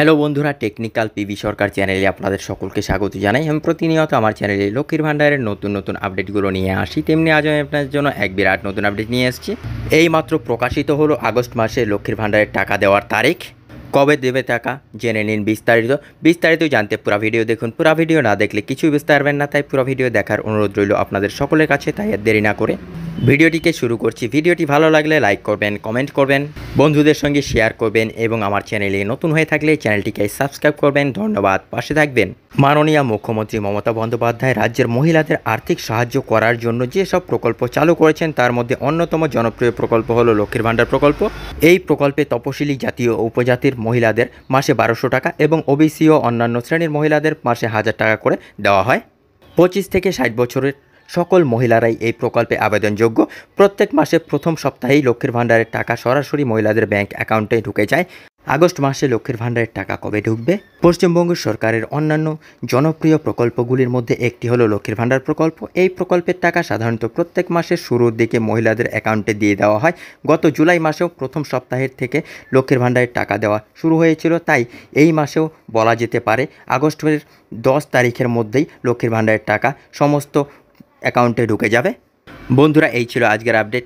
hello বন্ধুরা technical PV সরকার চ্যানেলে আপনাদের সকলকে স্বাগত জানাই আমি প্রতিনিয়ত আমার চ্যানেলে লক্ষ্মীর ভান্ডারের নতুন নতুন আপডেটগুলো নিয়ে আসি তেমনি আজ আমি আপনাদের জন্য এক বিরাট নতুন আপডেট নিয়ে এসেছি এইমাত্র প্রকাশিত হলো আগস্ট মাসে লক্ষ্মীর ভান্ডারের টাকা দেওয়ার তারিখ কবে দেবে টাকা জেনে নিন বিস্তারিত বিস্তারিত জানতে পুরা ভিডিও দেখুন পুরো ভিডিও না দেখলে কিছুই বুঝতে পারবেন না তাই পুরো ভিডিও দেখার অনুরোধ রইল আপনাদের সকলের কাছে তাই দেরি না করে ভিডিওটিকে শুরু করছি ভিডিওটি ভালো লাগলে লাইক করবেন কমেন্ট করবেন বন্ধুদের সঙ্গে শেয়ার করবেন এবং আমার চ্যানেলে নতুন হয়ে থাকলে চ্যানেলটিকে সাবস্ক্রাইব করবেন ধন্যবাদ পাশে থাকবেন মাননীয় মুখ্যমন্ত্রী মমতা বন্দ্যোপাধ্যায় রাজ্যের মহিলাদের আর্থিক সাহায্য করার জন্য যেসব প্রকল্প চালু করেছেন তার মধ্যে অন্যতম জনপ্রিয় প্রকল্প হল লক্ষ্মীর ভাণ্ডার প্রকল্প এই প্রকল্পে তপশিলি জাতীয় উপজাতির মহিলাদের মাসে বারোশো টাকা এবং ওবিসি ও অন্যান্য শ্রেণীর মহিলাদের মাসে হাজার টাকা করে দেওয়া হয় পঁচিশ থেকে ষাট বছরের সকল মহিলারাই এই প্রকল্পে আবেদনযোগ্য প্রত্যেক মাসে প্রথম সপ্তাহেই লক্ষ্মীর ভাণ্ডারের টাকা সরাসরি মহিলাদের ব্যাংক অ্যাকাউন্টে ঢুকে যায় আগস্ট মাসে লক্ষ্মীর ভাণ্ডারের টাকা কবে ঢুকবে পশ্চিমবঙ্গ সরকারের অন্যান্য জনপ্রিয় প্রকল্পগুলির মধ্যে একটি হলো লক্ষ্মীর ভাণ্ডার প্রকল্প এই প্রকল্পের টাকা সাধারণত প্রত্যেক মাসের শুরুর দিকে মহিলাদের অ্যাকাউন্টে দিয়ে দেওয়া হয় গত জুলাই মাসেও প্রথম সপ্তাহের থেকে লক্ষ্মীর ভাণ্ডারের টাকা দেওয়া শুরু হয়েছিল তাই এই মাসেও বলা যেতে পারে আগস্টের দশ তারিখের মধ্যেই লক্ষ্মীর ভাণ্ডারের টাকা সমস্ত অ্যাকাউন্টে ঢুকে যাবে বন্ধুরা এই ছিল আজকের আপডেট